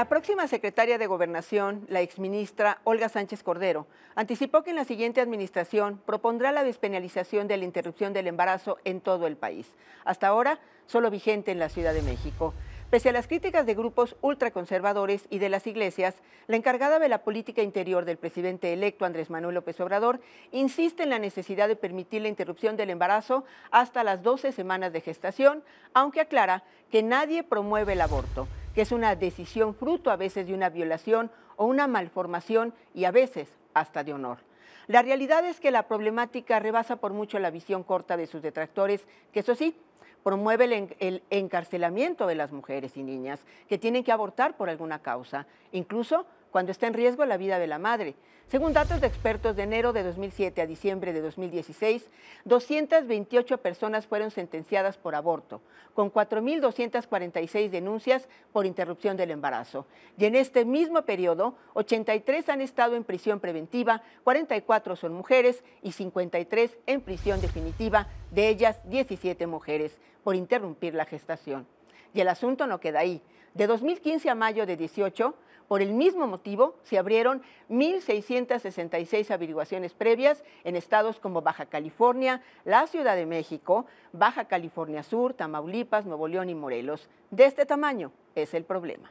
La próxima secretaria de Gobernación, la exministra Olga Sánchez Cordero, anticipó que en la siguiente administración propondrá la despenalización de la interrupción del embarazo en todo el país, hasta ahora solo vigente en la Ciudad de México. Pese a las críticas de grupos ultraconservadores y de las iglesias, la encargada de la política interior del presidente electo Andrés Manuel López Obrador insiste en la necesidad de permitir la interrupción del embarazo hasta las 12 semanas de gestación, aunque aclara que nadie promueve el aborto que es una decisión fruto a veces de una violación o una malformación y a veces hasta de honor. La realidad es que la problemática rebasa por mucho la visión corta de sus detractores, que eso sí, promueve el, encarcelamiento de las mujeres y niñas que tienen que abortar por alguna causa, incluso cuando está en riesgo la vida de la madre. Según datos de expertos, de enero de 2007 a diciembre de 2016, 228 personas fueron sentenciadas por aborto, con 4.246 denuncias por interrupción del embarazo. Y en este mismo periodo, 83 han estado en prisión preventiva, 44 son mujeres y 53 en prisión definitiva, de ellas 17 mujeres, por interrumpir la gestación. Y el asunto no queda ahí. De 2015 a mayo de 18, por el mismo motivo, se abrieron 1.666 averiguaciones previas en estados como Baja California, la Ciudad de México, Baja California Sur, Tamaulipas, Nuevo León y Morelos. De este tamaño es el problema.